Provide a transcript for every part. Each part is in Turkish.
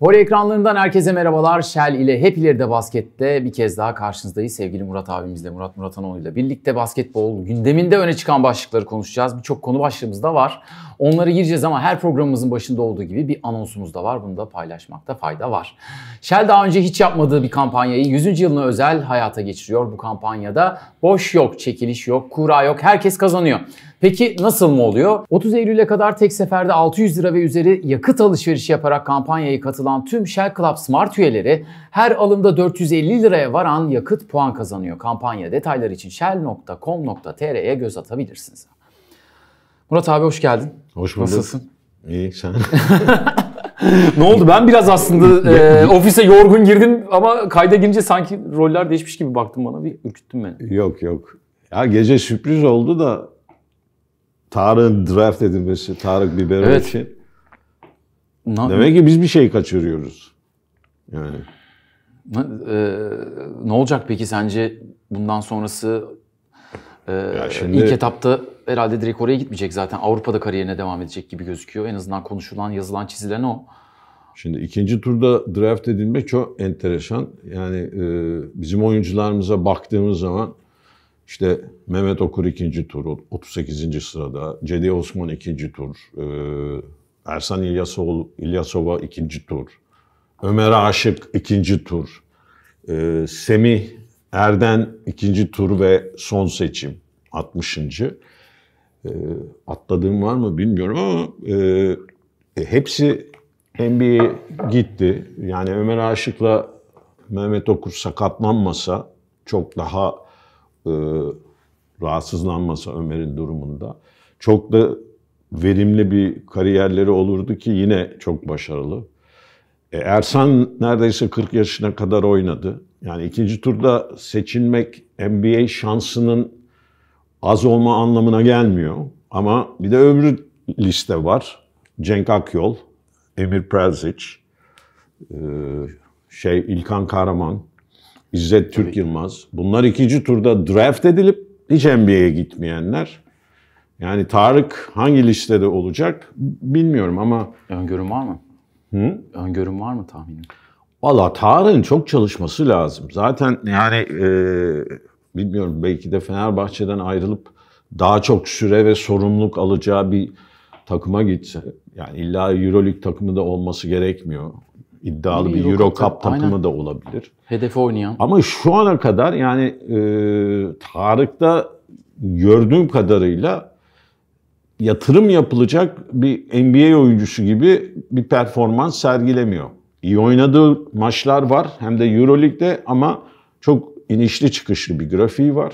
Voli ekranlarından herkese merhabalar. Shell ile hep ileride baskette bir kez daha karşınızdayız. Sevgili Murat abimizle, Murat Muratanoğlu ile birlikte basketbol gündeminde öne çıkan başlıkları konuşacağız. Birçok konu başlığımız da var. Onlara gireceğiz ama her programımızın başında olduğu gibi bir anonsumuz da var. Bunu da paylaşmakta fayda var. Shell daha önce hiç yapmadığı bir kampanyayı 100. yılına özel hayata geçiriyor. Bu kampanyada boş yok, çekiliş yok, kura yok, herkes kazanıyor. Peki nasıl mı oluyor? 30 Eylül'e kadar tek seferde 600 lira ve üzeri yakıt alışverişi yaparak kampanyayı katılan satılan tüm Shell Club Smart üyeleri her alımda 450 liraya varan yakıt puan kazanıyor. Kampanya detayları için shell.com.tr'ye göz atabilirsiniz. Murat abi hoş geldin. Hoş bulduk. Nasılsın? İyi sen? ne oldu? Ben biraz aslında e, ofise yorgun girdim ama kayda girince sanki roller değişmiş gibi baktın bana. Bir ürküttün beni. Yok yok. Ya gece sürpriz oldu da Tarık'ın draft edilmesi, Tarık Biberon evet. için. Na, Demek ki biz bir şey kaçırıyoruz. Yani. Ee, ne olacak peki sence bundan sonrası e, ya şimdi... ilk etapta herhalde direkt oraya gitmeyecek zaten. Avrupa'da kariyerine devam edecek gibi gözüküyor. En azından konuşulan, yazılan, çizilen o. Şimdi ikinci turda draft edilmek çok enteresan. Yani e, bizim oyuncularımıza baktığımız zaman işte Mehmet Okur ikinci tur, 38. sırada. Cedi Osman ikinci tur, e, Ersan İlyasov, İlyasova ikinci tur. Ömer Aşık ikinci tur. E, Semih Erden ikinci tur ve son seçim 60. E, ee, atladığım var mı bilmiyorum ama e, e hepsi NBA gitti. Yani Ömer Aşık'la Mehmet Okur sakatlanmasa çok daha e, rahatsızlanmasa Ömer'in durumunda çok da verimli bir kariyerleri olurdu ki yine çok başarılı. E, Ersan neredeyse 40 yaşına kadar oynadı. Yani ikinci turda seçilmek NBA şansının az olma anlamına gelmiyor. Ama bir de öbür liste var. Cenk Akyol, Emir Prelzic, e, şey İlkan Kahraman, İzzet Türk Yılmaz. Bunlar ikinci turda draft edilip hiç NBA'ye gitmeyenler. Yani Tarık hangi listede olacak bilmiyorum ama... Öngörüm var mı? Hı? Öngörüm var mı tahminin? Valla Tarık'ın çok çalışması lazım. Zaten yani e, bilmiyorum belki de Fenerbahçe'den ayrılıp daha çok süre ve sorumluluk alacağı bir takıma gitse. Yani illa Euroleague takımı da olması gerekmiyor. İddialı Yine bir Euro, Euro Cup takımı Aynen. da olabilir. Hedefe oynayan. Ama şu ana kadar yani e, Tarık'ta gördüğüm kadarıyla yatırım yapılacak bir NBA oyuncusu gibi bir performans sergilemiyor. İyi oynadığı maçlar var hem de EuroLeague'de ama çok inişli çıkışlı bir grafiği var.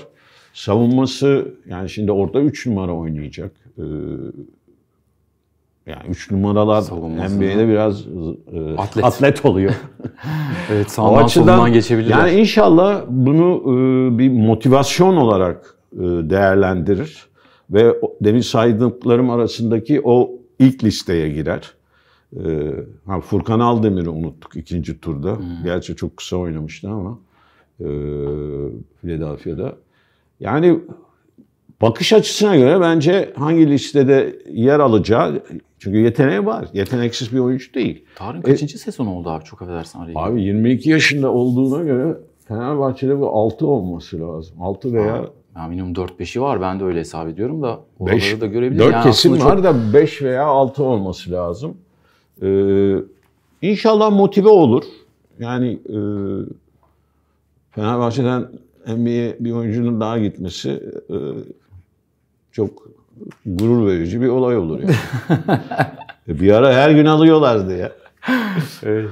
Savunması yani şimdi orada 3 numara oynayacak. Ee, yani 3 numaralar Savunması NBA'de biraz e, atlet. atlet oluyor. evet sağdan o solundan geçebilirler. Yani inşallah bunu e, bir motivasyon olarak e, değerlendirir ve demin saydıklarım arasındaki o ilk listeye girer. Ee, ha, Furkan Aldemir'i unuttuk ikinci turda. Hmm. Gerçi çok kısa oynamıştı ama e, Philadelphia'da. Yani bakış açısına göre bence hangi listede yer alacağı çünkü yeteneği var. Yeteneksiz bir oyuncu değil. Tarık kaçıncı e, sezon oldu abi çok affedersin arayayım. Abi 22 yaşında olduğuna göre Fenerbahçe'de bu 6 olması lazım. 6 veya yani minimum 4-5'i var. Ben de öyle hesap ediyorum da oraları beş, da görebilirim. 4 yani kesin var çok... da 5 veya 6 olması lazım. Ee, inşallah motive olur. Yani e, Fenerbahçe'den NBA'ye bir oyuncunun daha gitmesi e, çok gurur verici bir olay olur yani. E, bir ara her gün alıyorlardı ya. evet.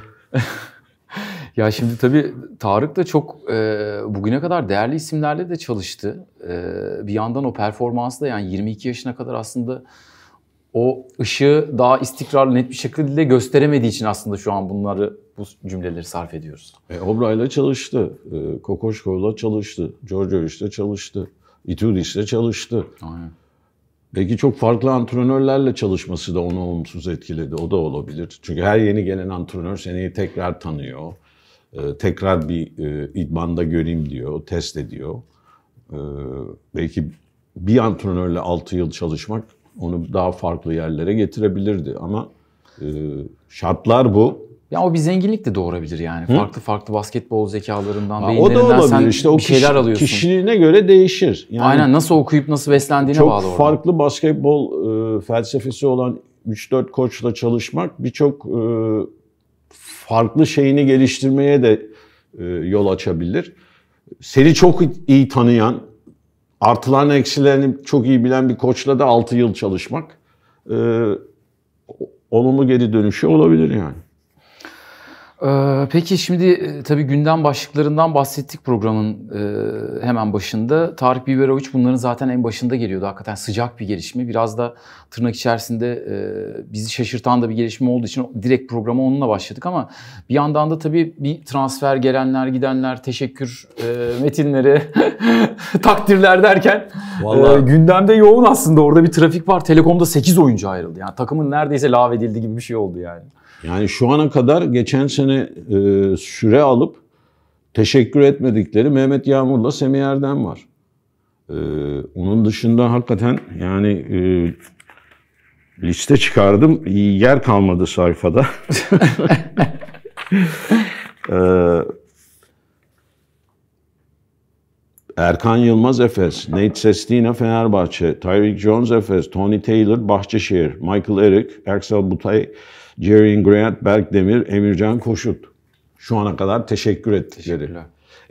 Ya şimdi tabii Tarık da çok e, bugüne kadar değerli isimlerle de çalıştı. E, bir yandan o performansı da yani 22 yaşına kadar aslında o ışığı daha istikrarlı net bir şekilde gösteremediği için aslında şu an bunları bu cümleleri sarf ediyoruz. E, Obra'yla çalıştı, e, Kokoşko'yla çalıştı, Giorgio işte çalıştı, Itudi işte çalıştı. Aynen. Belki çok farklı antrenörlerle çalışması da onu olumsuz etkiledi. O da olabilir. Çünkü her yeni gelen antrenör seni tekrar tanıyor. E, tekrar bir e, idmanda göreyim diyor, test ediyor. E, belki bir antrenörle 6 yıl çalışmak onu daha farklı yerlere getirebilirdi ama şartlar bu. Ya o bir zenginlik de doğurabilir yani. Hı? Farklı farklı basketbol zekalarından, ha, o da olabilir. sen işte o bir şeyler kişi, alıyorsun. Kişiliğine göre değişir. Yani Aynen nasıl okuyup nasıl beslendiğine bağlı. Çok farklı orada. basketbol e, felsefesi olan 3-4 koçla çalışmak birçok e, farklı şeyini geliştirmeye de e, yol açabilir. Seni çok iyi tanıyan, artılarını eksilerini çok iyi bilen bir koçla da 6 yıl çalışmak e, olumlu geri dönüşü olabilir yani. Ee, peki şimdi e, tabii gündem başlıklarından bahsettik programın e, hemen başında. Tarık Biberovic bunların zaten en başında geliyordu. Hakikaten sıcak bir gelişme. Biraz da tırnak içerisinde e, bizi şaşırtan da bir gelişme olduğu için direkt programa onunla başladık ama bir yandan da tabii bir transfer gelenler gidenler teşekkür metinleri takdirler derken Vallahi... gündemde yoğun aslında orada bir trafik var. Telekom'da 8 oyuncu ayrıldı. Yani takımın neredeyse lağvedildi gibi bir şey oldu yani. Yani şu ana kadar geçen sene e, süre alıp teşekkür etmedikleri Mehmet Yağmur'la Semih Erdem var. E, onun dışında hakikaten yani e, liste çıkardım. Yer kalmadı sayfada. e, Erkan Yılmaz Efes, Nate Sestina Fenerbahçe, Tyreek Jones Efes, Tony Taylor Bahçeşehir, Michael Eric, Axel Butay Jerry Grant, Berk Demir, Emircan Koşut. Şu ana kadar teşekkür ettikleri.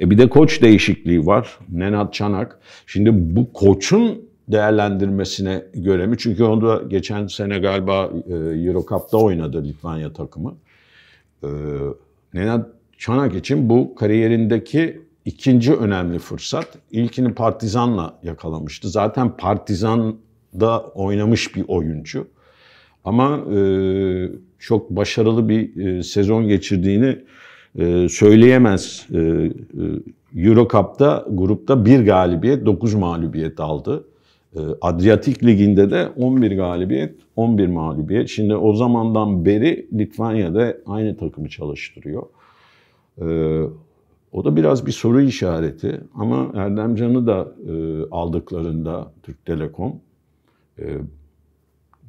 E bir de koç değişikliği var. Nenat Çanak. Şimdi bu koçun değerlendirmesine göre mi? Çünkü onu da geçen sene galiba e, Euro Cup'ta oynadı Litvanya takımı. E, Nenat Çanak için bu kariyerindeki ikinci önemli fırsat. İlkini Partizan'la yakalamıştı. Zaten Partizan'da oynamış bir oyuncu. Ama e, çok başarılı bir e, sezon geçirdiğini e, söyleyemez. E, e, Euro Cup'ta grupta bir galibiyet, 9 mağlubiyet aldı. E, Adriyatik Ligi'nde de 11 galibiyet, 11 mağlubiyet. Şimdi o zamandan beri Litvanya'da aynı takımı çalıştırıyor. E, o da biraz bir soru işareti ama Erdemcan'ı da e, aldıklarında Türk Telekom e,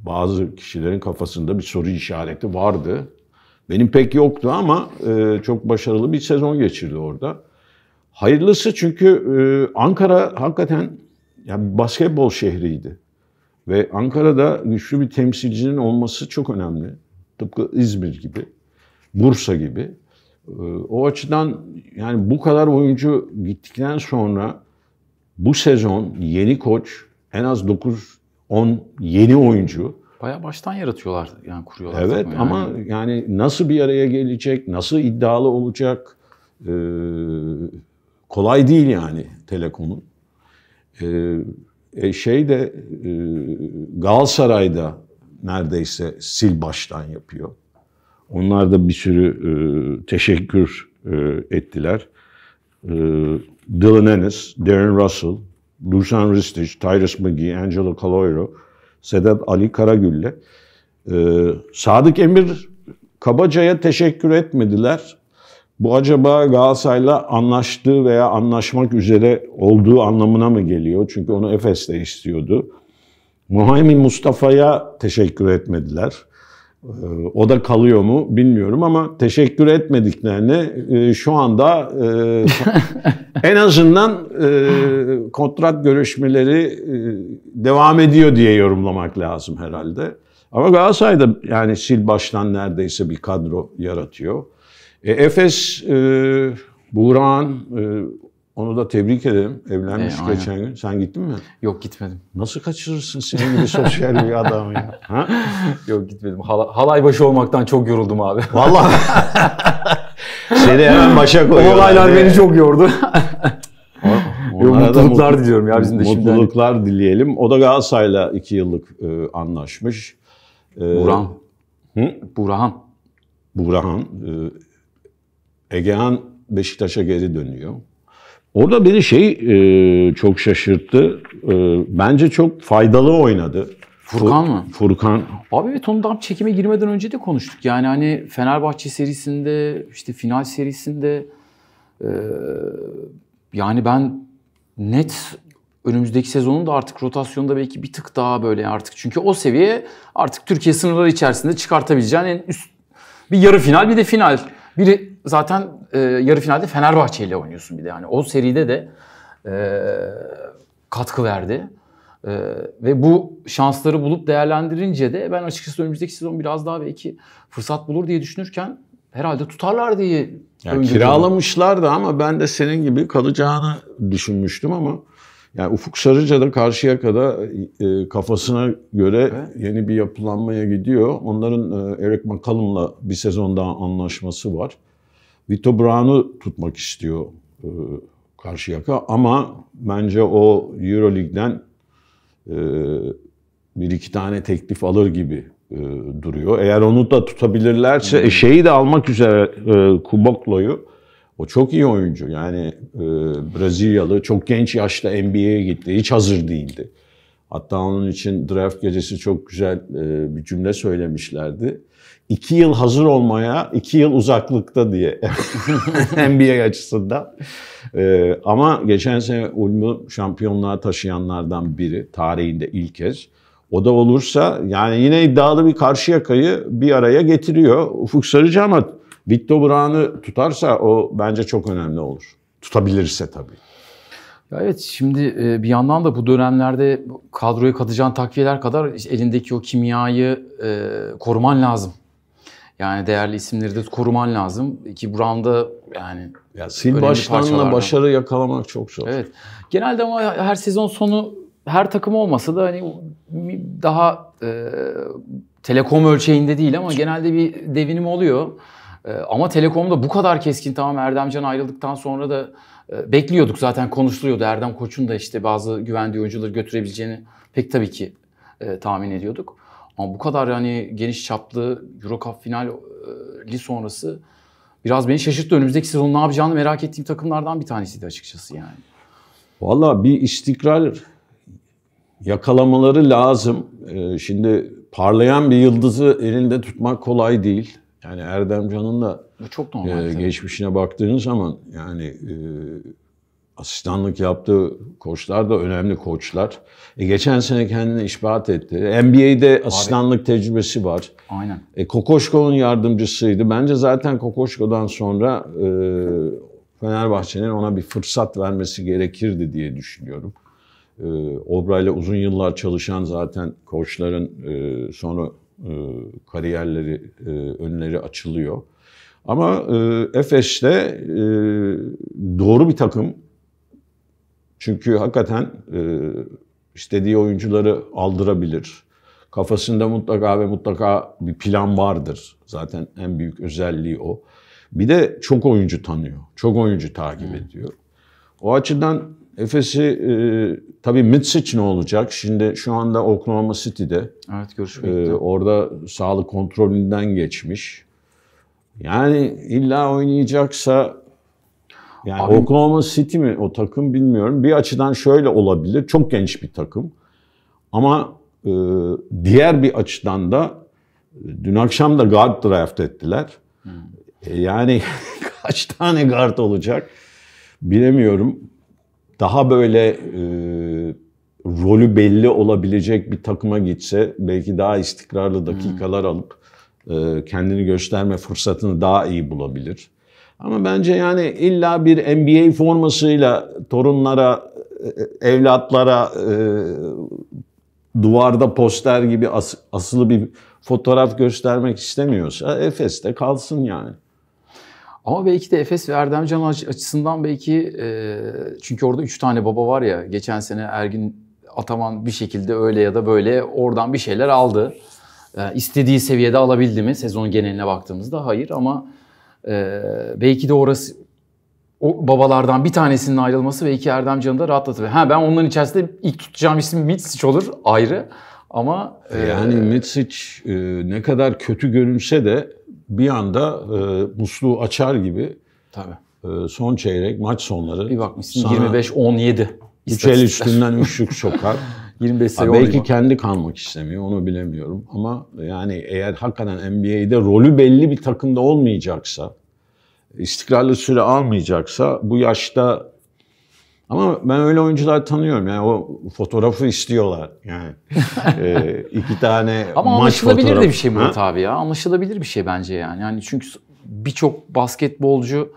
bazı kişilerin kafasında bir soru işareti vardı. Benim pek yoktu ama e, çok başarılı bir sezon geçirdi orada. Hayırlısı çünkü e, Ankara hakikaten yani basketbol şehriydi. Ve Ankara'da güçlü bir temsilcinin olması çok önemli. Tıpkı İzmir gibi, Bursa gibi. E, o açıdan yani bu kadar oyuncu gittikten sonra bu sezon yeni koç en az 9 10 yeni oyuncu. Baya baştan yaratıyorlar yani kuruyorlar. Evet yani. ama yani nasıl bir araya gelecek, nasıl iddialı olacak e, kolay değil yani Telekom'un. E, e, şey de e, Galatasaray'da neredeyse sil baştan yapıyor. Onlar da bir sürü e, teşekkür e, ettiler. E, Dylan Ennis, Darren Russell, Dusan Ristich, Tyrus McGee, Angelo Caloiro, Sedat Ali Karagül'le e, Sadık Emir Kabaca'ya teşekkür etmediler. Bu acaba Galatasaray'la anlaştığı veya anlaşmak üzere olduğu anlamına mı geliyor? Çünkü onu Efes'te istiyordu. Muhammed Mustafa'ya teşekkür etmediler. Ee, o da kalıyor mu bilmiyorum ama teşekkür etmediklerini ee, şu anda e, en azından e, kontrat görüşmeleri e, devam ediyor diye yorumlamak lazım herhalde. Ama Galatasaray'da yani sil baştan neredeyse bir kadro yaratıyor. E, Efes, e, Buran, e, onu da tebrik ederim. Evlenmiş e, geçen gün. Sen gittin mi? Yok gitmedim. Nasıl kaçırırsın senin gibi sosyal bir adamı ya? Ha? Yok gitmedim. Hala, halay başı olmaktan çok yoruldum abi. Vallahi. Seni hemen başa koyuyorlar. O olaylar diye. beni çok yordu. Yo, mutluluklar mutlu, diliyorum ya bizim de şimdi. Mutluluklar şimdiden. dileyelim. O da Galatasaray'la iki yıllık e, anlaşmış. E, Burhan. Hı? Burhan. Burhan. E, Egehan Beşiktaş'a geri dönüyor. Orada beni şey e, çok şaşırttı. E, bence çok faydalı oynadı. Furkan Fur- mı? Furkan. Abi evet onu dam çekime girmeden önce de konuştuk. Yani hani Fenerbahçe serisinde, işte final serisinde e, yani ben net önümüzdeki sezonun da artık rotasyonda belki bir tık daha böyle artık. Çünkü o seviye artık Türkiye sınırları içerisinde çıkartabileceğin en üst bir yarı final bir de final biri zaten e, yarı finalde Fenerbahçe ile oynuyorsun bir de. Yani o seride de e, katkı verdi. E, ve bu şansları bulup değerlendirince de ben açıkçası önümüzdeki sezon biraz daha belki fırsat bulur diye düşünürken herhalde tutarlar diye yani kiralamışlardı ama ben de senin gibi kalacağını düşünmüştüm ama yani Ufuk Sarıca da Karşıyaka'da e, kafasına göre evet. yeni bir yapılanmaya gidiyor. Onların e, Eric McCallum'la bir sezon daha anlaşması var. Vito Brown'u tutmak istiyor e, Karşıyaka ama bence o Euroleague'den e, bir iki tane teklif alır gibi e, duruyor. Eğer onu da tutabilirlerse e, şeyi de almak üzere e, Kuboklo'yu o çok iyi oyuncu. Yani e, Brezilyalı çok genç yaşta NBA'ye gitti. Hiç hazır değildi. Hatta onun için draft gecesi çok güzel e, bir cümle söylemişlerdi. İki yıl hazır olmaya, iki yıl uzaklıkta diye NBA açısından. E, ama geçen sene Ulm'u şampiyonluğa taşıyanlardan biri. Tarihinde ilk kez. O da olursa yani yine iddialı bir karşı yakayı bir araya getiriyor. Ufuk Sarıcı ama Viktor Brown'u tutarsa o bence çok önemli olur. Tutabilirse tabii. evet şimdi e, bir yandan da bu dönemlerde kadroya katacağın takviyeler kadar elindeki o kimyayı e, koruman lazım. Yani değerli isimleri de koruman lazım ki Brown'da yani ya sil baştanla başarı yakalamak çok zor. Evet. Genelde ama her sezon sonu her takım olmasa da hani daha e, telekom ölçeğinde değil ama genelde bir devinim oluyor. E, ama Telekom'da bu kadar keskin tamam Erdemcan ayrıldıktan sonra da e, bekliyorduk zaten konuşuluyordu. Erdem Koç'un da işte bazı güvendiği oyuncuları götürebileceğini pek tabii ki e, tahmin ediyorduk. Ama bu kadar yani geniş çaplı Euro Cup finali e, sonrası biraz beni şaşırttı. Önümüzdeki sezon ne yapacağını merak ettiğim takımlardan bir tanesiydi açıkçası yani. Valla bir istikrar yakalamaları lazım. E, şimdi parlayan bir yıldızı elinde tutmak kolay değil. Yani Erdemcan'ın da çok normal, e, geçmişine baktığınız zaman yani e, asistanlık yaptığı koçlar da önemli koçlar. E, geçen sene kendini ispat etti. NBA'de asistanlık tecrübesi var. Aynen. E, Kokoşko'nun yardımcısıydı. Bence zaten Kokoşko'dan sonra e, Fenerbahçe'nin ona bir fırsat vermesi gerekirdi diye düşünüyorum. E, Obra'yla uzun yıllar çalışan zaten koçların e, sonra e, kariyerleri, e, önleri açılıyor. Ama Efes'te e, doğru bir takım. Çünkü hakikaten istediği oyuncuları aldırabilir. Kafasında mutlaka ve mutlaka bir plan vardır. Zaten en büyük özelliği o. Bir de çok oyuncu tanıyor. Çok oyuncu takip ediyor. O açıdan Efes'i e, tabii Mitsic ne olacak? Şimdi şu anda Oklahoma City'de. Evet görüşmekte. E, orada sağlık kontrolünden geçmiş. Yani illa oynayacaksa yani Abi, Oklahoma City mi o takım bilmiyorum. Bir açıdan şöyle olabilir. Çok genç bir takım. Ama e, diğer bir açıdan da dün akşam da guard draft ettiler. Hmm. E, yani kaç tane guard olacak bilemiyorum daha böyle e, rolü belli olabilecek bir takıma gitse belki daha istikrarlı dakikalar hmm. alıp e, kendini gösterme fırsatını daha iyi bulabilir. Ama bence yani illa bir NBA formasıyla torunlara, e, e, evlatlara e, duvarda poster gibi as, asılı bir fotoğraf göstermek istemiyorsa Efes'te kalsın yani. Ama belki de Efes ve Erdem Can açısından belki e, çünkü orada üç tane baba var ya geçen sene Ergin Ataman bir şekilde öyle ya da böyle oradan bir şeyler aldı. E, istediği seviyede alabildi mi sezon geneline baktığımızda? Hayır ama e, belki de orası o babalardan bir tanesinin ayrılması belki iki Erdem Can'ı da rahatlatıyor. Ha ben onların içerisinde ilk tutacağım isim Mitsic olur ayrı ama... E, yani Mitsic e, ne kadar kötü görünse de bir anda e, musluğu açar gibi Tabii. E, son çeyrek maç sonları. Bir bakmışsın 25-17. 3 el üstünden üçlük sokar. 25 sayı Belki kendi kalmak istemiyor onu bilemiyorum. Ama yani eğer hakikaten NBA'de rolü belli bir takımda olmayacaksa, istikrarlı süre almayacaksa bu yaşta ama ben öyle oyuncular tanıyorum. Yani o fotoğrafı istiyorlar. Yani ee, iki tane Ama maç anlaşılabilir fotoğrafı. de bir şey Murat abi ya. Anlaşılabilir bir şey bence yani. Yani çünkü birçok basketbolcu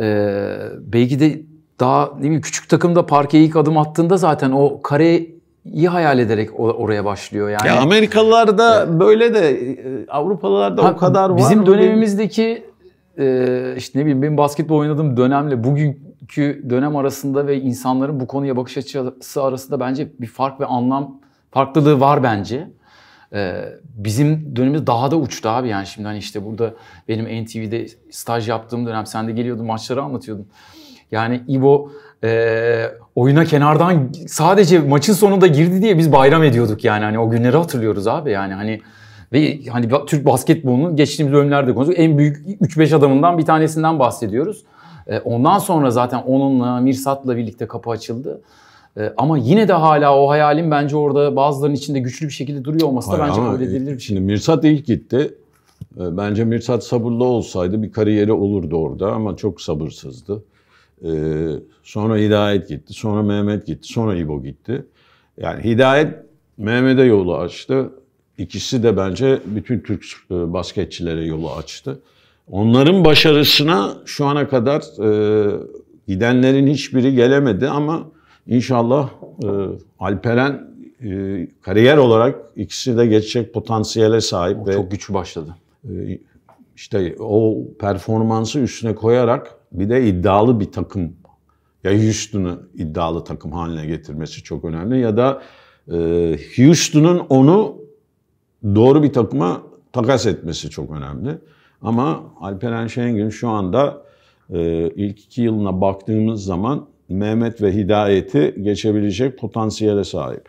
e, belki de daha ne bileyim küçük takımda parkeye ilk adım attığında zaten o kare iyi hayal ederek oraya başlıyor yani. Ya Amerikalılarda evet. böyle de e, Avrupalılarda ha, o kadar bizim var. Bizim hani dönemimizdeki e, işte ne bileyim benim basketbol oynadığım dönemle bugün iki dönem arasında ve insanların bu konuya bakış açısı arasında bence bir fark ve anlam farklılığı var bence. Ee, bizim dönemimiz daha da uçtu abi yani şimdi hani işte burada benim NTV'de staj yaptığım dönem sen de geliyordun maçları anlatıyordun. Yani İbo e, oyuna kenardan sadece maçın sonunda girdi diye biz bayram ediyorduk yani hani o günleri hatırlıyoruz abi yani hani ve hani Türk basketbolunun geçtiğimiz bölümlerde konuştuk en büyük 3-5 adamından bir tanesinden bahsediyoruz. E, ondan sonra zaten onunla, Mirsat'la birlikte kapı açıldı. E, ama yine de hala o hayalin bence orada bazılarının içinde güçlü bir şekilde duruyor olması da bence kabul e, edilir bir şey. Şimdi Mirsat ilk gitti. Bence Mirsat sabırlı olsaydı bir kariyeri olurdu orada ama çok sabırsızdı. sonra Hidayet gitti, sonra Mehmet gitti, sonra İbo gitti. Yani Hidayet Mehmet'e yolu açtı. İkisi de bence bütün Türk basketçilere yolu açtı. Onların başarısına şu ana kadar e, gidenlerin hiçbiri gelemedi ama inşallah e, Alperen e, kariyer olarak ikisi de geçecek potansiyele sahip. O ve çok güçlü başladı. E, işte o performansı üstüne koyarak bir de iddialı bir takım ya Houston'u iddialı takım haline getirmesi çok önemli ya da e, Houston'un onu doğru bir takıma takas etmesi çok önemli. Ama Alperen Şengün şu anda e, ilk iki yılına baktığımız zaman Mehmet ve Hidayet'i geçebilecek potansiyele sahip.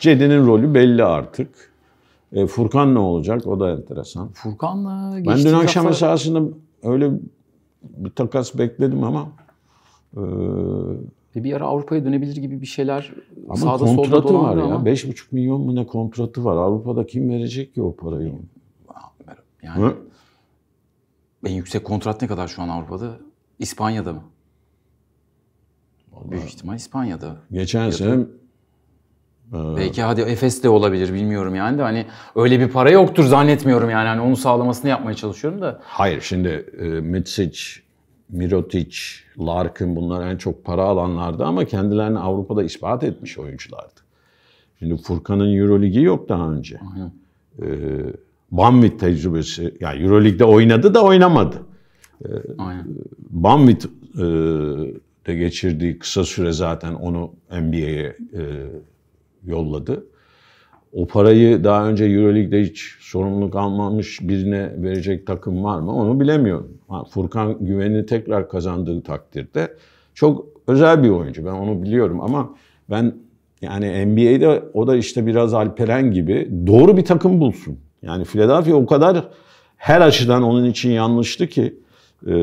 Cedi'nin rolü belli artık. E, Furkan ne olacak? O da enteresan. Furkan'la Ben dün akşam hafta... esasında öyle bir takas bekledim ama e, ve bir ara Avrupa'ya dönebilir gibi bir şeyler ama sağda solda dolandı var ya. Ama. 5,5 milyon mu ne kontratı var. Avrupa'da kim verecek ki o parayı? Yani Hı? en yüksek kontrat ne kadar şu an Avrupa'da? İspanya'da mı? Vallahi Büyük ihtimal İspanya'da. Geçen sene ee, ee, Belki hadi Efes de olabilir bilmiyorum yani de hani öyle bir para yoktur zannetmiyorum yani hani onu sağlamasını yapmaya çalışıyorum da. Hayır şimdi e, Mitsic, Mirotic, Larkin bunlar en çok para alanlardı ama kendilerini Avrupa'da ispat etmiş oyunculardı. Şimdi Furkan'ın Euroligi yok daha önce. Aynen. E, Banvit tecrübesi, yani Euroleague'de oynadı da oynamadı. Ee, Aynen. Banvit e, de geçirdiği kısa süre zaten onu NBA'ye e, yolladı. O parayı daha önce Euroleague'de hiç sorumluluk almamış birine verecek takım var mı onu bilemiyorum. Furkan güvenini tekrar kazandığı takdirde çok özel bir oyuncu ben onu biliyorum ama ben yani NBA'de o da işte biraz Alperen gibi doğru bir takım bulsun. Yani Philadelphia o kadar her açıdan onun için yanlıştı ki e,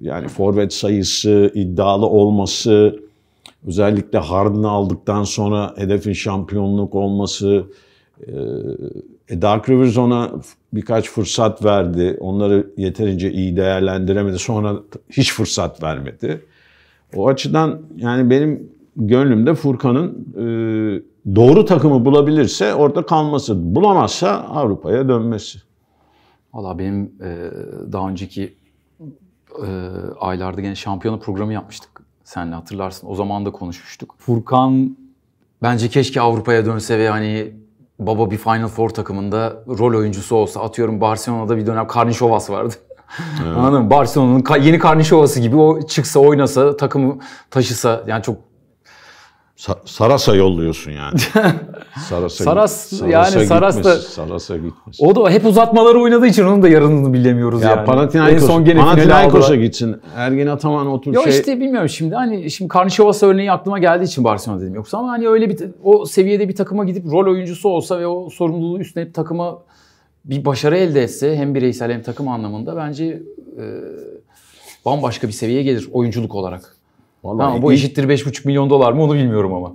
yani forvet sayısı, iddialı olması, özellikle Harden'ı aldıktan sonra hedefin şampiyonluk olması, e, e, Dark Rivers ona birkaç fırsat verdi. Onları yeterince iyi değerlendiremedi. Sonra hiç fırsat vermedi. O açıdan yani benim gönlümde Furkan'ın e, doğru takımı bulabilirse orada kalması, bulamazsa Avrupa'ya dönmesi. Valla benim e, daha önceki e, aylarda gene şampiyonu programı yapmıştık. Senle hatırlarsın. O zaman da konuşmuştuk. Furkan bence keşke Avrupa'ya dönse ve hani baba bir Final Four takımında rol oyuncusu olsa. Atıyorum Barcelona'da bir dönem Karnişovas vardı. Evet. Anladın mı? Barcelona'nın yeni Karnişovası gibi o çıksa, oynasa, takımı taşısa. Yani çok Sa- Saras'a yolluyorsun yani. Saras'a Saras git, yani Saras'a Saras da Saras'a gitmesin. O da hep uzatmaları oynadığı için onun da yarınını bilemiyoruz ya yani. Panathinaikos, en son gene Panathinaikos'a gitsin. Ergin Ataman otur Yo şey. işte bilmiyorum şimdi hani şimdi Karnişovas örneği aklıma geldiği için Barcelona dedim. Yoksa ama hani öyle bir o seviyede bir takıma gidip rol oyuncusu olsa ve o sorumluluğu üstlenip takıma bir başarı elde etse hem bireysel hem takım anlamında bence e, bambaşka bir seviyeye gelir oyunculuk olarak. Vallahi ha, bu eşittir 5,5 milyon dolar mı onu bilmiyorum ama.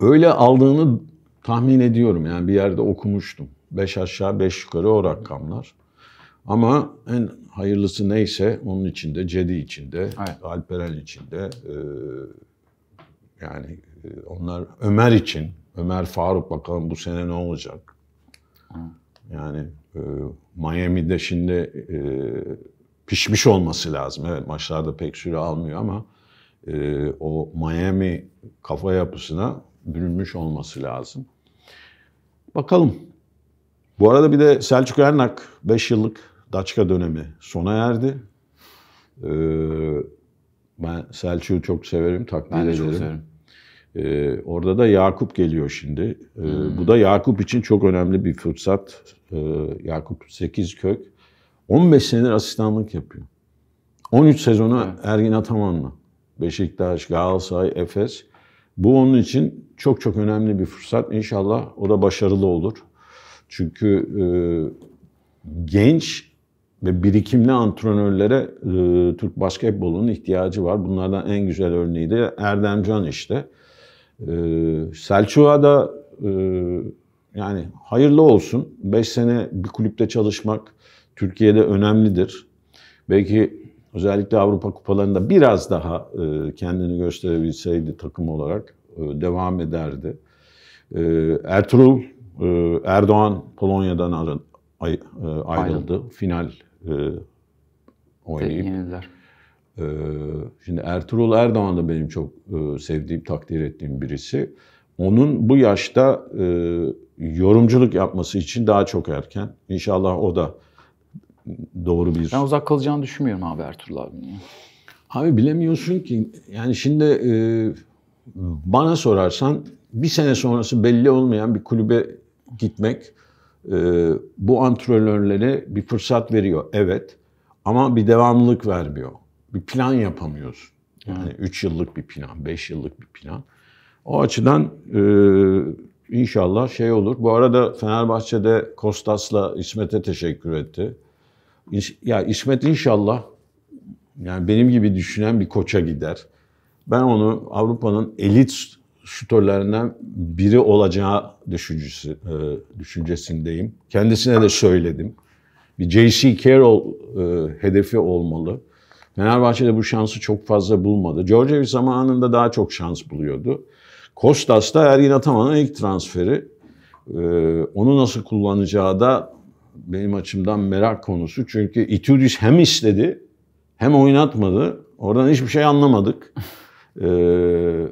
Öyle aldığını tahmin ediyorum. Yani bir yerde okumuştum. 5 aşağı 5 yukarı o rakamlar. Ama en hayırlısı neyse onun içinde, Cedi içinde, evet. Alperen içinde, e, yani e, onlar Ömer için, Ömer Faruk bakalım bu sene ne olacak? Yani e, Miami'de şimdi e, pişmiş olması lazım. Evet maçlarda pek süre almıyor ama e, o Miami kafa yapısına bürünmüş olması lazım. Bakalım. Bu arada bir de Selçuk Ernak 5 yıllık Daçka dönemi sona erdi. Ee, ben Selçuk'u çok severim, takdir ben de ederim. Çok severim. Ee, orada da Yakup geliyor şimdi. Ee, hmm. Bu da Yakup için çok önemli bir fırsat. Ee, Yakup 8 kök. 15 senedir asistanlık yapıyor. 13 sezonu evet. Ergin Ataman'la. Beşiktaş, Galatasaray, Efes. Bu onun için çok çok önemli bir fırsat. İnşallah o da başarılı olur. Çünkü e, genç ve birikimli antrenörlere e, Türk basketbolunun ihtiyacı var. Bunlardan en güzel örneği de Erdemcan işte. E, Selçuk'a da e, yani hayırlı olsun. 5 sene bir kulüpte çalışmak, Türkiye'de önemlidir. Belki özellikle Avrupa kupalarında biraz daha e, kendini gösterebilseydi takım olarak e, devam ederdi. E, Ertuğrul Erdoğan Polonya'dan ayrıldı. Final oynayıp. Yenildiler. Şimdi Ertuğrul Erdoğan da benim çok sevdiğim, takdir ettiğim birisi. Onun bu yaşta yorumculuk yapması için daha çok erken. İnşallah o da doğru bir... Ben uzak kalacağını düşünmüyorum abi Ertuğrul abi. Abi bilemiyorsun ki. Yani şimdi e, bana sorarsan bir sene sonrası belli olmayan bir kulübe gitmek e, bu antrenörlere bir fırsat veriyor. Evet. Ama bir devamlılık vermiyor. Bir plan yapamıyorsun. Yani 3 yıllık bir plan, 5 yıllık bir plan. O açıdan e, inşallah şey olur. Bu arada Fenerbahçe'de Kostas'la İsmet'e teşekkür etti ya İsmet inşallah yani benim gibi düşünen bir koça gider. Ben onu Avrupa'nın elit şutörlerinden biri olacağı düşüncesi, e, düşüncesindeyim. Kendisine de söyledim. Bir J.C. Carroll e, hedefi olmalı. Fenerbahçe'de bu şansı çok fazla bulmadı. Georgiev zamanında daha çok şans buluyordu. Kostas da Ergin Ataman'ın ilk transferi. E, onu nasıl kullanacağı da benim açımdan merak konusu. Çünkü Itudis hem istedi hem oynatmadı. Oradan hiçbir şey anlamadık. Ee,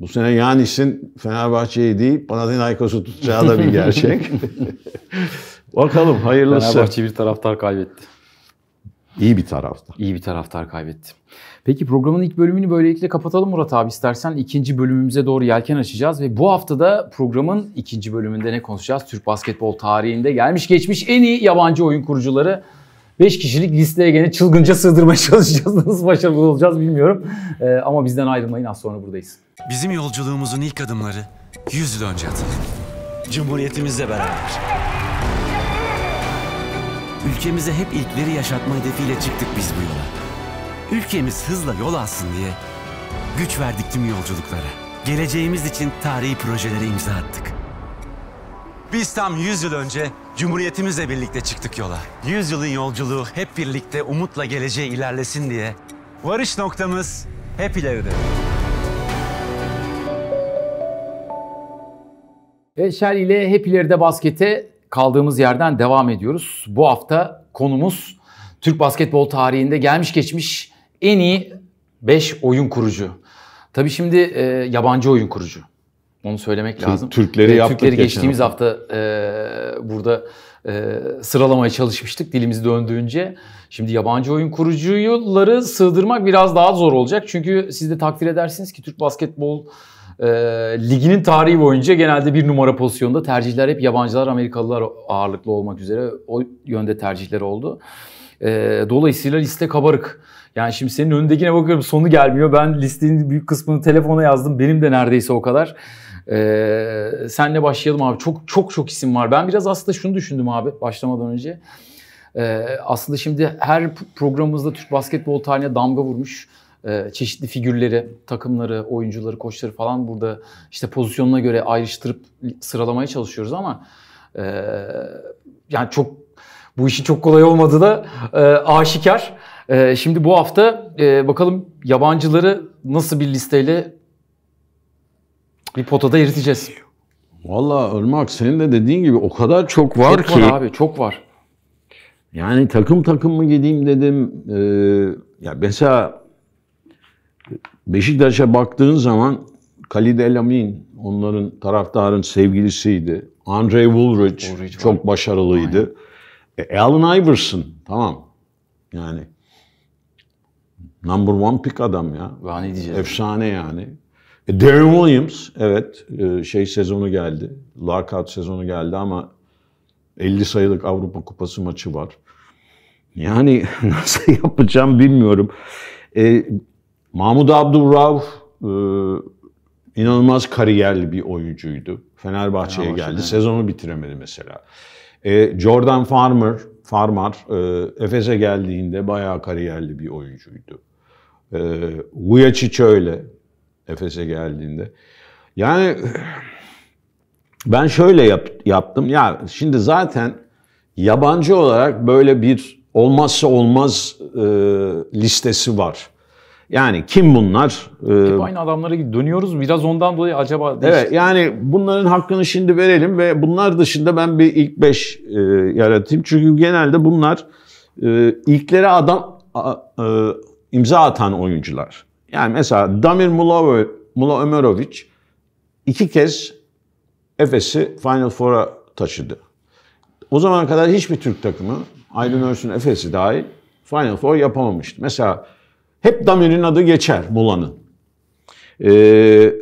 bu sene Yanis'in Fenerbahçe'yi değil Panathinaikos'u tutacağı da bir gerçek. Bakalım hayırlısı. Fenerbahçe bir taraftar kaybetti. İyi bir taraftar. İyi bir taraftar kaybettim. Peki programın ilk bölümünü böylelikle kapatalım Murat abi istersen. ikinci bölümümüze doğru yelken açacağız ve bu haftada programın ikinci bölümünde ne konuşacağız? Türk basketbol tarihinde gelmiş geçmiş en iyi yabancı oyun kurucuları 5 kişilik listeye gene çılgınca sığdırmaya çalışacağız. Nasıl başarılı olacağız bilmiyorum. Ee, ama bizden ayrılmayın az sonra buradayız. Bizim yolculuğumuzun ilk adımları 100 yıl önce atıldı. Cumhuriyetimizle beraber. Ülkemize hep ilkleri yaşatma hedefiyle çıktık biz bu yola. Ülkemiz hızla yol alsın diye güç verdik tüm yolculuklara. Geleceğimiz için tarihi projelere imza attık. Biz tam 100 yıl önce Cumhuriyetimizle birlikte çıktık yola. 100 yılın yolculuğu hep birlikte umutla geleceğe ilerlesin diye varış noktamız hep ileride. Şer ile hep ileride baskete kaldığımız yerden devam ediyoruz. Bu hafta konumuz Türk basketbol tarihinde gelmiş geçmiş en iyi 5 oyun kurucu. Tabi şimdi e, yabancı oyun kurucu. Onu söylemek Türk, lazım. Türkleri Ve yaptık. Türkleri geçtiğimiz hafta, hafta e, burada e, sıralamaya çalışmıştık dilimiz döndüğünce. Şimdi yabancı oyun kurucuları sığdırmak biraz daha zor olacak. Çünkü siz de takdir edersiniz ki Türk basketbol e, liginin tarihi boyunca genelde bir numara pozisyonda tercihler hep yabancılar, Amerikalılar ağırlıklı olmak üzere o yönde tercihler oldu. E, dolayısıyla liste kabarık. Yani şimdi senin önündekine bakıyorum sonu gelmiyor. Ben listenin büyük kısmını telefona yazdım. Benim de neredeyse o kadar. Ee, senle başlayalım abi. Çok çok çok isim var. Ben biraz aslında şunu düşündüm abi başlamadan önce. Ee, aslında şimdi her programımızda Türk basketbol tarihine damga vurmuş ee, çeşitli figürleri, takımları, oyuncuları, koçları falan burada işte pozisyonuna göre ayrıştırıp sıralamaya çalışıyoruz ama e, yani çok bu işin çok kolay olmadığı da e, aşikar. E, şimdi bu hafta bakalım yabancıları nasıl bir listeyle bir potada eriteceğiz. Valla Irmak senin de dediğin gibi o kadar çok var çok ki. Çok var abi çok var. Yani takım takım mı gideyim dedim. Ee, ya mesela Beşiktaş'a baktığın zaman Khalid El Amin onların taraftarın sevgilisiydi. Andre Woolridge, çok var. başarılıydı. E, Allen Iverson tamam. Yani number one pick adam ya. Daha diyeceğiz? Efsane yani. E, Darren Williams evet e, şey sezonu geldi. Lockout sezonu geldi ama 50 sayılık Avrupa Kupası maçı var. Yani nasıl yapacağım bilmiyorum. E, Mahmut Abdurrauf e, inanılmaz kariyerli bir oyuncuydu. Fenerbahçe'ye Fenerbahçe geldi. Sezonu bitiremedi mesela. E, Jordan Farmer, Farmer e, Efes'e geldiğinde bayağı kariyerli bir oyuncuydu. E, Vujacic öyle Efes'e geldiğinde. Yani ben şöyle yap, yaptım. Ya şimdi zaten yabancı olarak böyle bir olmazsa olmaz e, listesi var. Yani kim bunlar? Ee, Hep aynı adamlara dönüyoruz. Biraz ondan dolayı acaba değişti. Evet yani bunların hakkını şimdi verelim ve bunlar dışında ben bir ilk beş e, yaratayım. Çünkü genelde bunlar e, ilklere adam e, imza atan oyuncular. Yani mesela Damir Mula, Mula Ömerovic iki kez Efes'i Final Four'a taşıdı. O zamana kadar hiçbir Türk takımı, Aydın Örsün Efes'i dahil Final Four yapamamıştı. Mesela hep Damir'in adı geçer Mulan'ın. Ee,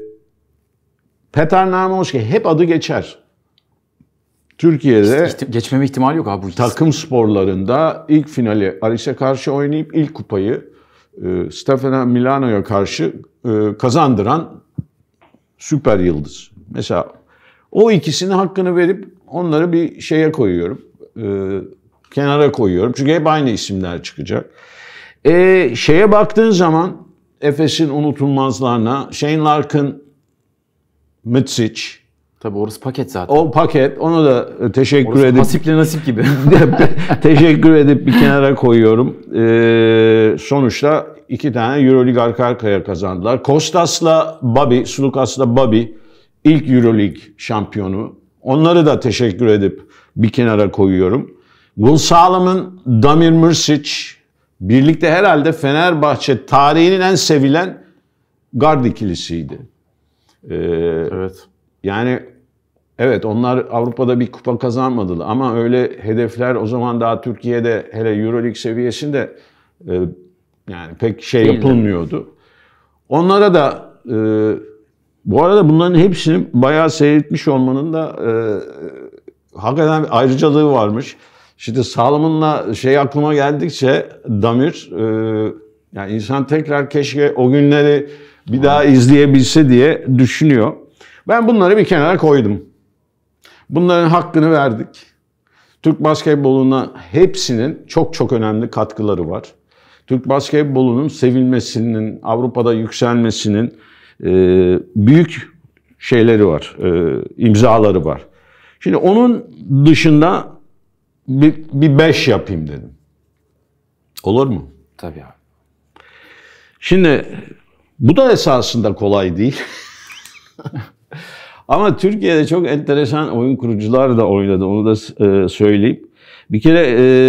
Peter Narmoşke hep adı geçer. Türkiye'de İhti- geçmeme ihtimali yok abi takım sporlarında ilk finali Aris'e karşı oynayıp ilk kupayı e, Stefano Milano'ya karşı e, kazandıran süper yıldız. Mesela o ikisinin hakkını verip onları bir şeye koyuyorum. E, kenara koyuyorum. Çünkü hep aynı isimler çıkacak. E, şeye baktığın zaman Efes'in unutulmazlarına Shane Larkin, Mitsic. Tabi orası paket zaten. O paket. Onu da e, teşekkür orası edip. Nasiple nasip gibi. teşekkür edip bir kenara koyuyorum. E, sonuçta iki tane Euroleague arka arkaya kazandılar. Kostas'la Bobby, Sulukas'la Bobby ilk Euroleague şampiyonu. Onları da teşekkür edip bir kenara koyuyorum. Will Salomon, Damir Mrsic, Birlikte herhalde Fenerbahçe tarihinin en sevilen gard ikilisiydi. Ee, evet. Yani evet onlar Avrupa'da bir kupa kazanmadılar ama öyle hedefler o zaman daha Türkiye'de hele Euroleague seviyesinde e, yani pek şey Değil yapılmıyordu. Onlara da e, bu arada bunların hepsini bayağı seyretmiş olmanın da e, hakikaten bir ayrıcalığı varmış. Şimdi Salomon'la şey aklıma geldikçe Damir e, yani insan tekrar keşke o günleri bir daha izleyebilse diye düşünüyor. Ben bunları bir kenara koydum. Bunların hakkını verdik. Türk basketboluna hepsinin çok çok önemli katkıları var. Türk basketbolunun sevilmesinin, Avrupa'da yükselmesinin e, büyük şeyleri var, e, imzaları var. Şimdi onun dışında bir, bir beş yapayım dedim. Olur mu? Tabii abi. Şimdi bu da esasında kolay değil. Ama Türkiye'de çok enteresan oyun kurucular da oynadı. Onu da e, söyleyeyim. Bir kere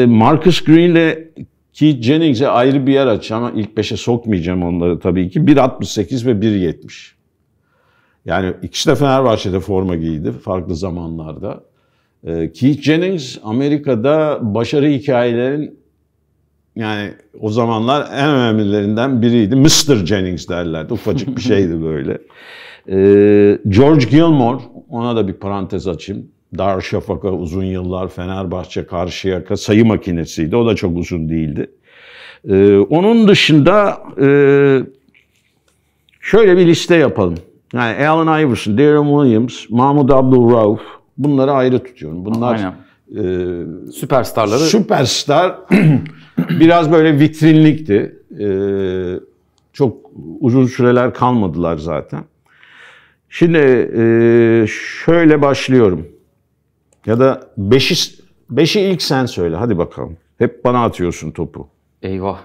e, Marcus Green ile Keith Jennings'e ayrı bir yer açacağım ama ilk beşe sokmayacağım onları tabii ki. 1.68 ve 1.70. Yani ikisi de Fenerbahçe'de forma giydi farklı zamanlarda. Ee, Keith Jennings Amerika'da başarı hikayelerin yani o zamanlar en önemlilerinden biriydi. Mr. Jennings derlerdi. Ufacık bir şeydi böyle. Ee, George Gilmore, ona da bir parantez açayım. Dar Darüşşafaka uzun yıllar, Fenerbahçe, Karşıyaka sayı makinesiydi. O da çok uzun değildi. Ee, onun dışında e, şöyle bir liste yapalım. Yani Allen Iverson, Darren Williams, Mahmoud Abdul-Rauf, Bunları ayrı tutuyorum. Bunlar E, süperstarları süperstar biraz böyle vitrinlikti. E, çok uzun süreler kalmadılar zaten. Şimdi e, şöyle başlıyorum. Ya da beşi beşi ilk sen söyle hadi bakalım. Hep bana atıyorsun topu. Eyvah.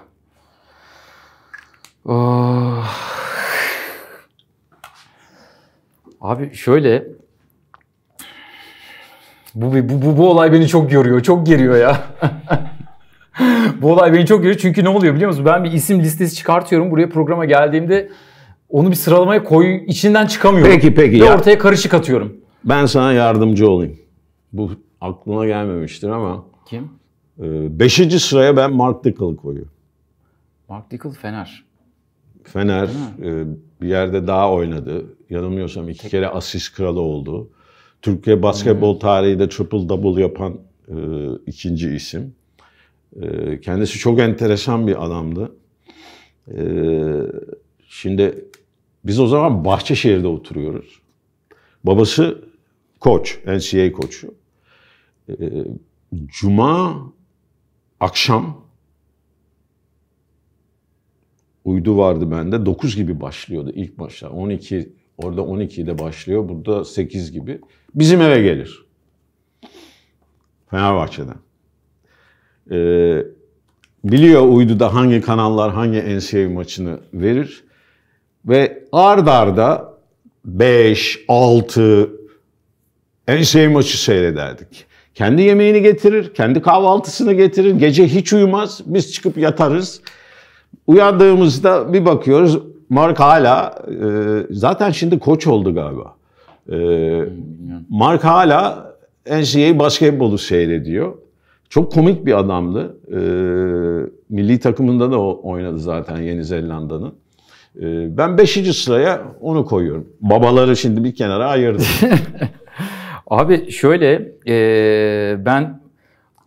Oh. Abi şöyle bu, bu, bu, bu olay beni çok yoruyor, çok geriyor ya. bu olay beni çok geriyor çünkü ne oluyor biliyor musun? Ben bir isim listesi çıkartıyorum. Buraya programa geldiğimde onu bir sıralamaya koy, içinden çıkamıyorum. Peki peki. Ve ya. ortaya karışık atıyorum. Ben sana yardımcı olayım. Bu aklına gelmemiştir ama. Kim? E, beşinci sıraya ben Mark Dickel koyuyorum. Mark Dickel Fener. Fener e, bir yerde daha oynadı. Yanılmıyorsam iki Tek... kere asist kralı oldu. Türkiye basketbol hmm. tarihinde triple double yapan e, ikinci isim. E, kendisi çok enteresan bir adamdı. E, şimdi biz o zaman Bahçeşehir'de oturuyoruz. Babası koç, NCAA koçu. E, Cuma akşam uydu vardı bende. 9 gibi başlıyordu ilk maçlar. 12 Orada 12'de başlıyor, burada 8 gibi. Bizim eve gelir. Fenerbahçe'den. Ee, biliyor uyduda hangi kanallar hangi NCAA maçını verir. Ve ard arda 5, 6 NCAA maçı seyrederdik. Kendi yemeğini getirir, kendi kahvaltısını getirir. Gece hiç uyumaz, biz çıkıp yatarız. Uyandığımızda bir bakıyoruz Mark hala e, zaten şimdi koç oldu galiba. E, Mark hala NCAA basketbolu seyrediyor. Çok komik bir adamdı. E, milli takımında da oynadı zaten Yeni Zelanda'nın. E, ben 5. sıraya onu koyuyorum. Babaları şimdi bir kenara ayırdım. Abi şöyle e, ben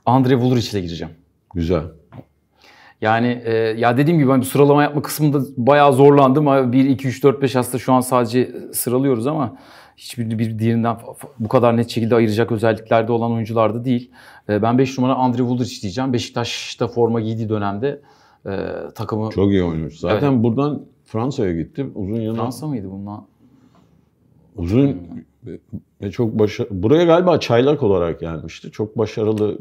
Andre Vuleric'le gireceğim. Güzel. Yani e, ya dediğim gibi ben sıralama yapma kısmında bayağı zorlandım. 1, 2, 3, 4, 5 hasta şu an sadece e, sıralıyoruz ama hiçbir bir diğerinden bu kadar net şekilde ayıracak özelliklerde olan oyuncularda değil. E, ben 5 numara Andre Vuldrich diyeceğim. Beşiktaş'ta forma giydiği dönemde e, takımı... Çok iyi oynuyor. Zaten evet. buradan Fransa'ya gittim. Uzun yana... Fransa mıydı bundan? Uzun ve çok başarılı. Buraya galiba çaylak olarak gelmişti. Çok başarılı.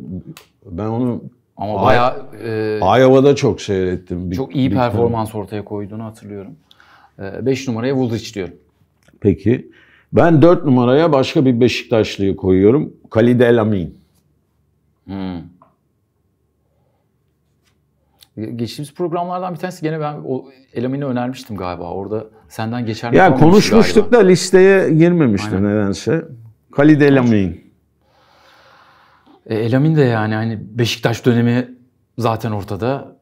Ben onu ama bayağı... E, Iowa'da çok seyrettim. Çok iyi performans ortaya koyduğunu hatırlıyorum. 5 e, numaraya Woolwich diyorum. Peki. Ben 4 numaraya başka bir Beşiktaşlı'yı koyuyorum. Khalid El Amin. Hmm. Geçtiğimiz programlardan bir tanesi gene ben o Elamin'i önermiştim galiba. Orada senden geçer Ya konuşmuştuk galiba. da listeye girmemişti Aynen. nedense. Khalid El Amin. E, Elamin de yani hani Beşiktaş dönemi zaten ortada.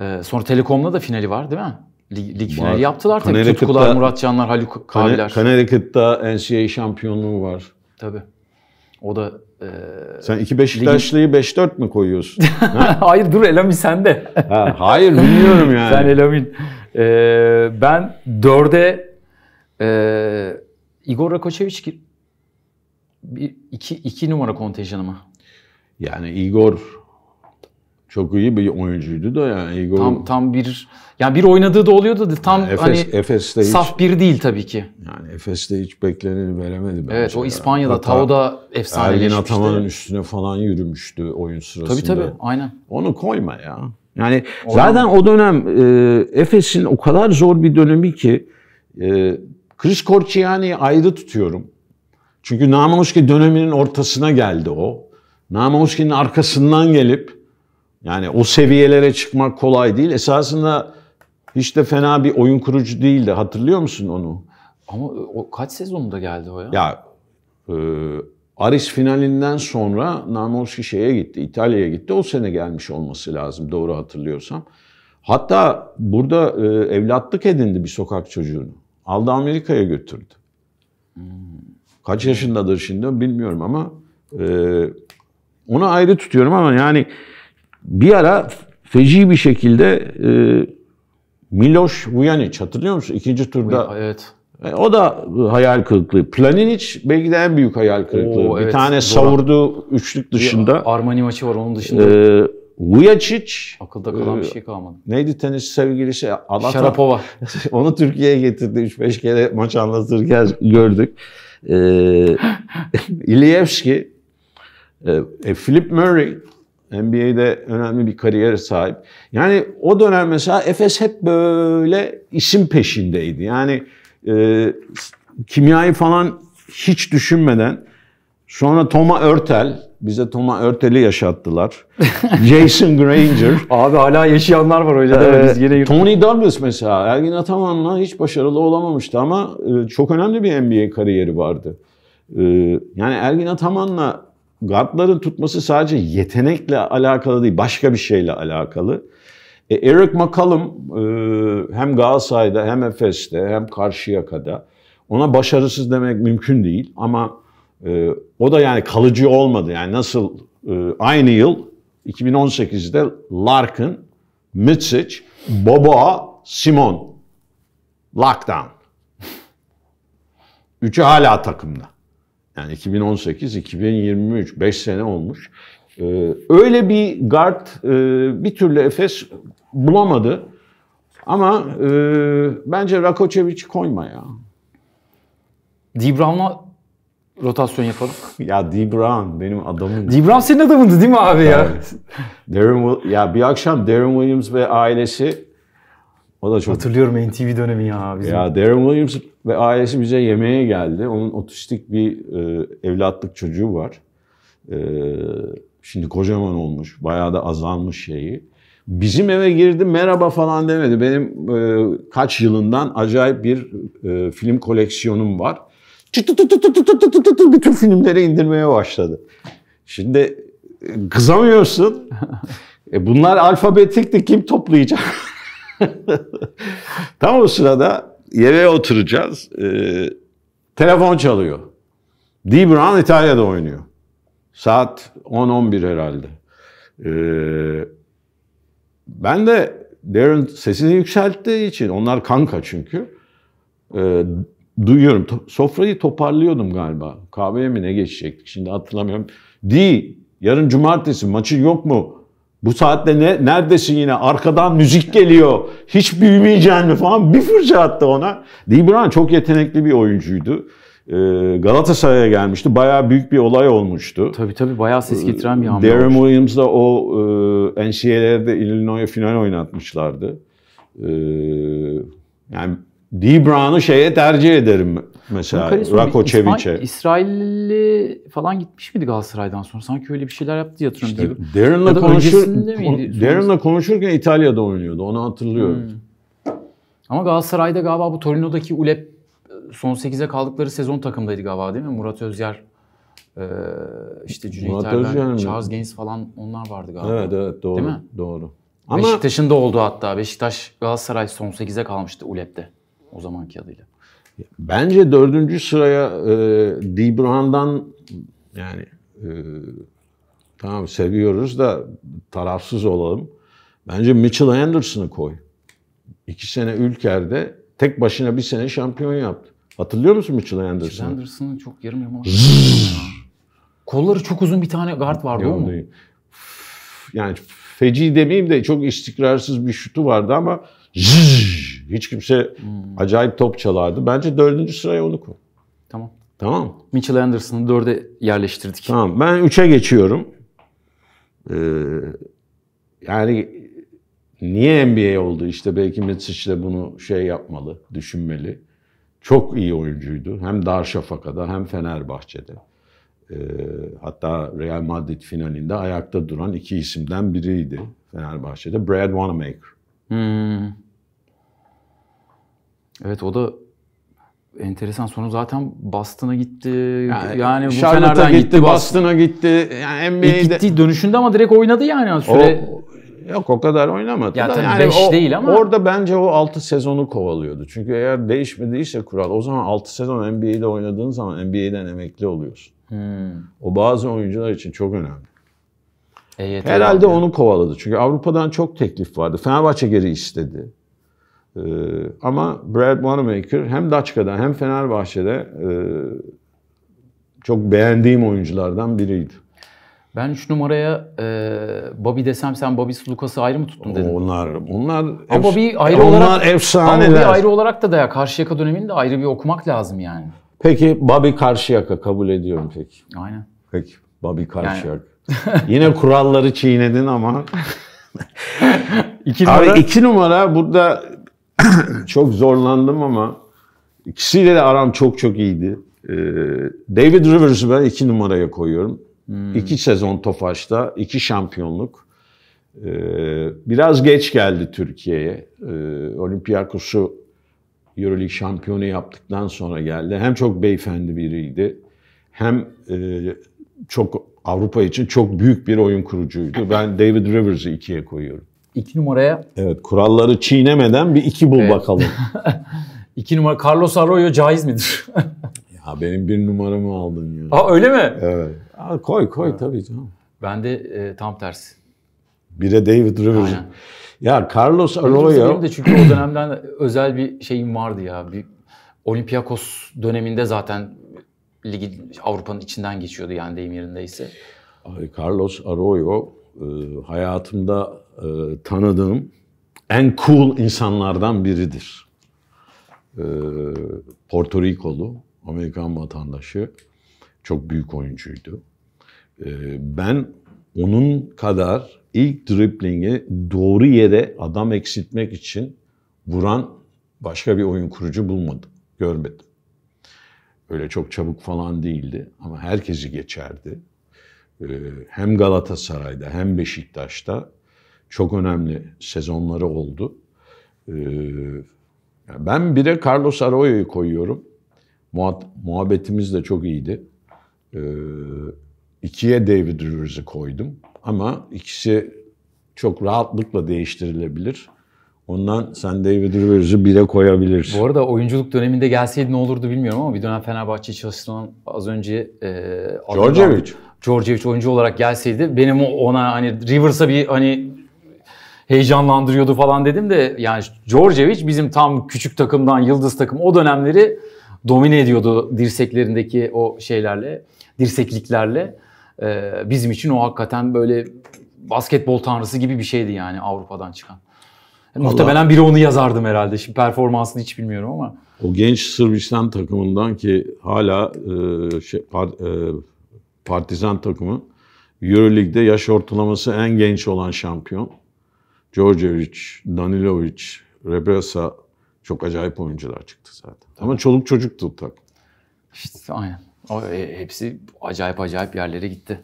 E, sonra Telekom'la da finali var değil mi? Lig, lig finali var. yaptılar tabii. Tutkular, Canlar, Haluk Kabiler. Connecticut'ta NCAA şampiyonluğu var. Tabii. O da ee, sen iki Beşiktaşlı'yı ligin... 5-4 mü koyuyorsun? Ha? hayır dur Elamin sende. ha, hayır bilmiyorum yani. Sen Elamin. Ee, ben 4'e e, Igor Rakocevic 2 numara kontenjanıma yani Igor çok iyi bir oyuncuydu da yani Igor tam tam bir yani bir oynadığı da oluyordu da tam yani Efes, hani Efes'te saf hiç, bir değil tabii ki. Yani Efes'te hiç bekleneni veremedi bence. Evet o İspanya'da Hatta Tao'da efsaneleşmişti. Ergin Ataman'ın üstüne falan yürümüştü oyun sırasında. Tabii tabii aynen. Onu koyma ya. Yani Olur zaten o dönem e, Efes'in o kadar zor bir dönemi ki e, Chris Korçiani'yi ayrı tutuyorum. Çünkü Namamuski döneminin ortasına geldi o. Namoskin'in arkasından gelip yani o seviyelere çıkmak kolay değil. Esasında hiç de fena bir oyun kurucu değildi. Hatırlıyor musun onu? Ama o kaç sezonunda geldi o ya? Ya e, Aris finalinden sonra Namorski şeye gitti, İtalya'ya gitti. O sene gelmiş olması lazım doğru hatırlıyorsam. Hatta burada e, evlatlık edindi bir sokak çocuğunu. Aldı Amerika'ya götürdü. Hmm. Kaç yaşındadır şimdi bilmiyorum ama e, onu ayrı tutuyorum ama yani bir ara feci bir şekilde e, Miloš Vujanić hatırlıyor musun? İkinci turda. Evet. E, o da hayal kırıklığı. Planinic belki de en büyük hayal kırıklığı. Oo, bir evet, tane savurdu üçlük dışında. Bir Armani maçı var onun dışında. Ee, Vujacic. Akılda kalan bir e, şey kalmadı. Neydi tenis sevgilisi? Alata. Şarapova. Onu Türkiye'ye getirdi. 3-5 kere maç anlatırken gördük. Ee, İliyevski ee, e, Philip Murray NBA'de önemli bir kariyere sahip. Yani o dönem mesela Efes hep böyle isim peşindeydi. Yani e, kimyayı falan hiç düşünmeden sonra Toma Örtel bize Toma Örtel'i yaşattılar. Jason Granger. Abi hala yaşayanlar var öyle Ee, biz yine Tony Douglas mesela Ergin Ataman'la hiç başarılı olamamıştı ama e, çok önemli bir NBA kariyeri vardı. E, yani Ergin Ataman'la guardların tutması sadece yetenekle alakalı değil, başka bir şeyle alakalı. E, Eric McCallum e, hem Galatasaray'da hem Efes'te hem Karşıyaka'da ona başarısız demek mümkün değil ama e, o da yani kalıcı olmadı. Yani nasıl e, aynı yıl 2018'de Larkin, Mitsic, Boba, Simon lockdown. Üçü hala takımda. Yani 2018, 2023, 5 sene olmuş. Ee, öyle bir guard e, bir türlü Efes bulamadı. Ama e, bence Rakocevic koyma ya. Dibram'la rotasyon yapalım. ya Dibram benim adamım. Dibram senin adamındı değil mi abi ya? Darren, ya bir akşam Darren Williams ve ailesi o da çok... Hatırlıyorum NTV dönemi ya bizim. Ya Darren Williams ve ailesi bize yemeğe geldi. Onun otistik bir e, evlatlık çocuğu var. E, şimdi kocaman olmuş. Bayağı da azalmış şeyi. Bizim eve girdi merhaba falan demedi. Benim e, kaç yılından acayip bir e, film koleksiyonum var. Çıtı tı tı tı tı tı tı tı tı bütün filmleri indirmeye başladı. Şimdi kızamıyorsun. e bunlar alfabetikti kim toplayacak? Tam o sırada Yere oturacağız. Ee, Telefon çalıyor. D. Brown İtalya'da oynuyor. Saat 10-11 herhalde. Ee, ben de Darren sesini yükselttiği için, onlar kanka çünkü. Ee, duyuyorum. Sofrayı toparlıyordum galiba. Kahveye mi ne geçecektik şimdi hatırlamıyorum. Di Yarın cumartesi maçı yok mu? Bu saatte ne, neredesin yine? Arkadan müzik geliyor. Hiç büyümeyeceksin mi falan. Bir fırça attı ona. Di Brown çok yetenekli bir oyuncuydu. Ee, Galatasaray'a gelmişti. Bayağı büyük bir olay olmuştu. Tabii tabii bayağı ses ee, getiren bir hamle Darren olmuştu. Williams'la o e, NCAA'de Illinois'a final oynatmışlardı. E, yani D. Brown'u şeye tercih ederim Mesela Rako Çeviç'e. İsrailli falan gitmiş miydi Galatasaray'dan sonra? Sanki öyle bir şeyler yaptı yatırım işte gibi. Darren'la, konuşur, Darren'la konuşurken İtalya'da oynuyordu. Onu hatırlıyorum. Hmm. Ama Galatasaray'da galiba bu Torino'daki Ulep e, son 8'e kaldıkları sezon takımdaydı galiba değil mi? Murat Özyer e, işte Cüneyt Erden, Charles Gaines falan onlar vardı galiba. Evet evet doğru. Değil mi? Doğru. Ama... Beşiktaş'ın da oldu hatta. Beşiktaş Galatasaray son 8'e kalmıştı ULEP'te o zamanki adıyla. Bence dördüncü sıraya e, Dibruhan'dan yani e, tamam seviyoruz da tarafsız olalım. Bence Mitchell Anderson'ı koy. İki sene Ülker'de tek başına bir sene şampiyon yaptı. Hatırlıyor musun Mitchell Anderson'ı? Anderson'ın çok yarım yamalak. Kolları çok uzun bir tane guard vardı Yok, o mu? Yani feci demeyeyim de çok istikrarsız bir şutu vardı ama zzz, hiç kimse hmm. acayip top çalardı. Bence dördüncü sıraya onu koy. Tamam. Tamam. Mitchell Anderson'ı dörde yerleştirdik. Tamam. Ben üçe geçiyorum. Ee, yani niye NBA oldu? İşte belki Mitsic de bunu şey yapmalı, düşünmeli. Çok iyi oyuncuydu. Hem Dar Darşafaka'da hem Fenerbahçe'de. Ee, hatta Real Madrid finalinde ayakta duran iki isimden biriydi Fenerbahçe'de. Brad Wanamaker. Hmm. Evet o da enteresan. Sonra zaten Boston'a gitti. Yani, yani bu Fener'den gitti, gitti Boston'a gitti. Yani NBA'de e gitti dönüşünde ama direkt oynadı yani süre. O, yok o kadar oynamadı. Ya da. yani 5 o, değil ama. Orada bence o 6 sezonu kovalıyordu. Çünkü eğer değişmediyse kural o zaman 6 sezon NBA'de oynadığın zaman NBA'den emekli oluyorsun. Hmm. O bazı oyuncular için çok önemli. EYT Herhalde abi. onu kovaladı. Çünkü Avrupa'dan çok teklif vardı. Fenerbahçe geri istedi. Ee, ama Brad Wanamaker hem Daçka'da hem Fenerbahçe'de e, çok beğendiğim oyunculardan biriydi. Ben 3 numaraya e, Bobby desem sen Bobby Sulukas'ı ayrı mı tuttun dedin? Onlar, onlar, ama Bobby ayrı onlar olarak, efsaneler. Ama Bobby ayrı olarak da da ya Karşıyaka dönemini de ayrı bir okumak lazım yani. Peki Bobby Karşıyaka kabul ediyorum peki. Aynen. Peki Bobby Karşıyaka. Yani... Yine kuralları çiğnedin ama. İki numara... Abi iki numara burada çok zorlandım ama ikisiyle de aram çok çok iyiydi. Ee, David Rivers'ı ben iki numaraya koyuyorum. Hmm. İki sezon Tofaş'ta, iki şampiyonluk. Ee, biraz geç geldi Türkiye'ye. Ee, Olympiakos'u Euroleague şampiyonu yaptıktan sonra geldi. Hem çok beyefendi biriydi hem e, çok Avrupa için çok büyük bir oyun kurucuydu. Ben David Rivers'ı ikiye koyuyorum. İki numaraya... Evet kuralları çiğnemeden bir iki bul evet. bakalım. 2 numara Carlos Arroyo caiz midir? ya benim bir numaramı aldın ya. Aa öyle mi? Evet. Aa, koy koy evet. tabii canım. Ben de e, tam tersi. Bire David Rivers. Aynen. Ya Carlos Arroyo... Benim de çünkü o dönemden özel bir şeyim vardı ya. Bir Olympiakos döneminde zaten ligi Avrupa'nın içinden geçiyordu yani deyim yerindeyse. Ay, Carlos Arroyo e, hayatımda e, tanıdığım en cool insanlardan biridir. E, Porto Rikolu, Amerikan vatandaşı, çok büyük oyuncuydu. E, ben onun kadar ilk driblingi doğru yere adam eksiltmek için vuran başka bir oyun kurucu bulmadım, görmedim. Öyle çok çabuk falan değildi ama herkesi geçerdi. Ee, hem Galatasaray'da hem Beşiktaş'ta çok önemli sezonları oldu. Ee, ben bire Carlos Arroyo'yu koyuyorum. Muhabbetimiz de çok iyiydi. Ee, ikiye David Rivers'ı koydum. Ama ikisi çok rahatlıkla değiştirilebilir. Ondan sen David Rivers'ı bire koyabilirsin. Bu arada oyunculuk döneminde gelseydi ne olurdu bilmiyorum ama bir dönem Fenerbahçe'yi çalıştıran az önce... E, Djordjevic. Georgievic oyuncu olarak gelseydi benim ona hani Rivers'a bir hani heyecanlandırıyordu falan dedim de yani Georgievic bizim tam küçük takımdan yıldız takım o dönemleri domine ediyordu dirseklerindeki o şeylerle, dirsekliklerle. Ee, bizim için o hakikaten böyle basketbol tanrısı gibi bir şeydi yani Avrupa'dan çıkan. Vallahi, Muhtemelen biri onu yazardım herhalde. Şimdi performansını hiç bilmiyorum ama. O genç Sırbistan takımından ki hala e, şey, par, e, Partizan takımı Euroleague'de yaş ortalaması en genç olan şampiyon. Djordjevic, Danilovic, Rebresa çok acayip oyuncular çıktı zaten. Ama çoluk çocuktu tak. İşte aynen. O, e, hepsi acayip acayip yerlere gitti.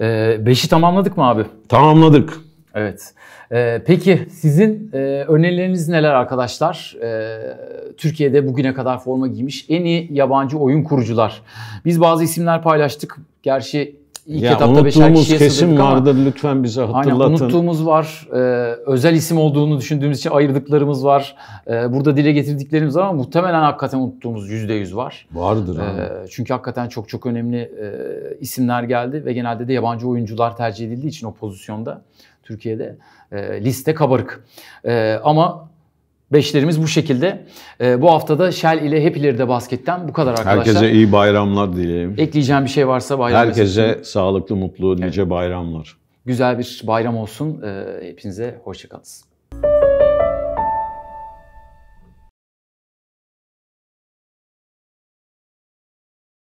E, beşi tamamladık mı abi? Tamamladık. Evet. Ee, peki sizin e, önerileriniz neler arkadaşlar? Ee, Türkiye'de bugüne kadar forma giymiş en iyi yabancı oyun kurucular. Biz bazı isimler paylaştık. Gerçi ilk ya etapta beşer kişiye kesim vardır lütfen bize hatırlatın. Aynen, unuttuğumuz var. Ee, özel isim olduğunu düşündüğümüz için ayırdıklarımız var. Ee, burada dile getirdiklerimiz var ama muhtemelen hakikaten unuttuğumuz yüzde yüz var. Vardır. Ee, çünkü hakikaten çok çok önemli e, isimler geldi ve genelde de yabancı oyuncular tercih edildiği için o pozisyonda. Türkiye'de e, liste kabarık. E, ama Beşlerimiz bu şekilde. E, bu haftada Shell ile Hep İleri'de Basket'ten bu kadar arkadaşlar. Herkese iyi bayramlar dileyim. Ekleyeceğim bir şey varsa bayram Herkese mesajını... sağlıklı, mutlu, nice evet. bayramlar. Güzel bir bayram olsun. E, hepinize hoşçakalın.